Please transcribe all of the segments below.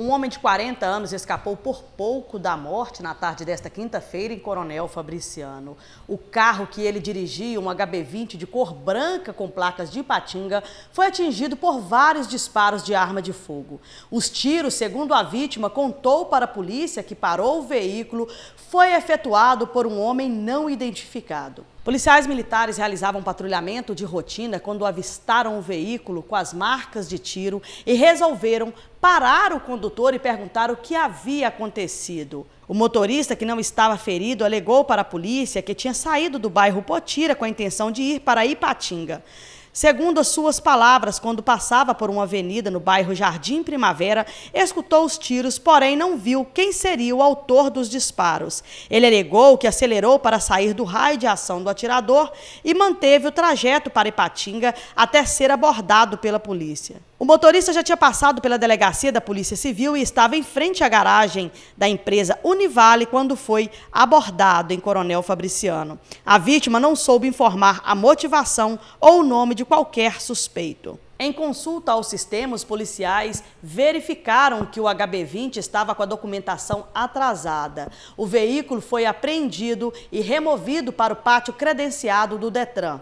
Um homem de 40 anos escapou por pouco da morte na tarde desta quinta-feira em Coronel Fabriciano. O carro que ele dirigia, um HB20 de cor branca com placas de Ipatinga, foi atingido por vários disparos de arma de fogo. Os tiros, segundo a vítima contou para a polícia que parou o veículo, foi efetuado por um homem não identificado. Policiais militares realizavam patrulhamento de rotina quando avistaram o veículo com as marcas de tiro e resolveram parar o condutor e perguntar o que havia acontecido. O motorista, que não estava ferido, alegou para a polícia que tinha saído do bairro Potira com a intenção de ir para Ipatinga. Segundo as suas palavras, quando passava por uma avenida no bairro Jardim Primavera, escutou os tiros, porém não viu quem seria o autor dos disparos. Ele alegou que acelerou para sair do raio de ação do atirador e manteve o trajeto para Ipatinga até ser abordado pela polícia. O motorista já tinha passado pela delegacia da Polícia Civil e estava em frente à garagem da empresa Univale quando foi abordado em Coronel Fabriciano. A vítima não soube informar a motivação ou o nome de qualquer suspeito. Em consulta aos sistemas policiais verificaram que o HB20 estava com a documentação atrasada. O veículo foi apreendido e removido para o pátio credenciado do Detran.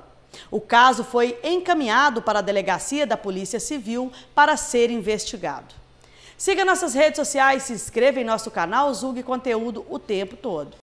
O caso foi encaminhado para a delegacia da Polícia Civil para ser investigado. Siga nossas redes sociais, se inscreva em nosso canal, Zug Conteúdo o tempo todo.